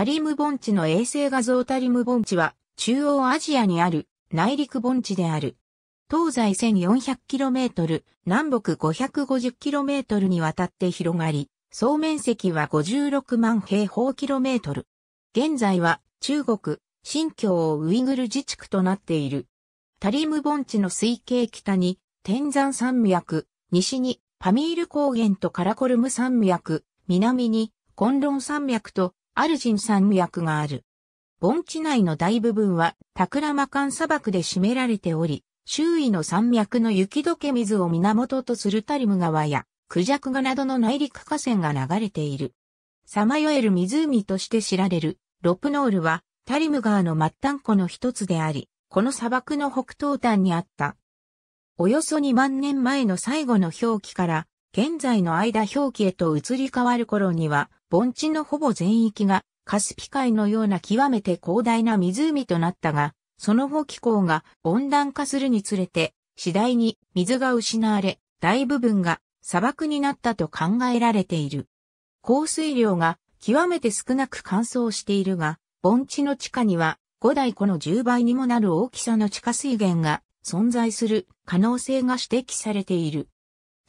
タリム盆地の衛星画像タリム盆地は中央アジアにある内陸盆地である。東西 1400km、南北 550km にわたって広がり、総面積は56万平方キロメートル。現在は中国、新疆ウイグル自治区となっている。タリム盆地の水系北に天山山脈、西にパミール高原とカラコルム山脈、南にコンロン山脈とアルジン山脈がある。盆地内の大部分はタクラマカン砂漠で占められており、周囲の山脈の雪解け水を源とするタリム川やクジャク川などの内陸河川が流れている。さまよえる湖として知られるロプノールはタリム川の末端湖の一つであり、この砂漠の北東端にあった。およそ2万年前の最後の表記から現在の間表記へと移り変わる頃には盆地のほぼ全域がカスピ海のような極めて広大な湖となったが、その後気候が温暖化するにつれて、次第に水が失われ、大部分が砂漠になったと考えられている。降水量が極めて少なく乾燥しているが、盆地の地下には五大湖の10倍にもなる大きさの地下水源が存在する可能性が指摘されている。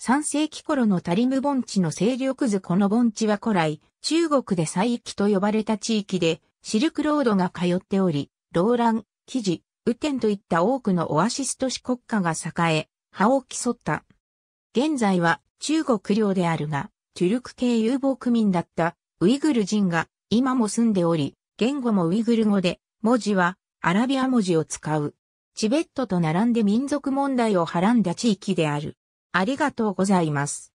3世紀頃のタリム盆地の勢力図この盆地は古来、中国で西域と呼ばれた地域で、シルクロードが通っており、ローラン、キジ、雨天といった多くのオアシス都市国家が栄え、葉を競った。現在は中国領であるが、トゥルク系遊牧民だったウイグル人が今も住んでおり、言語もウイグル語で、文字はアラビア文字を使う。チベットと並んで民族問題をはらんだ地域である。ありがとうございます。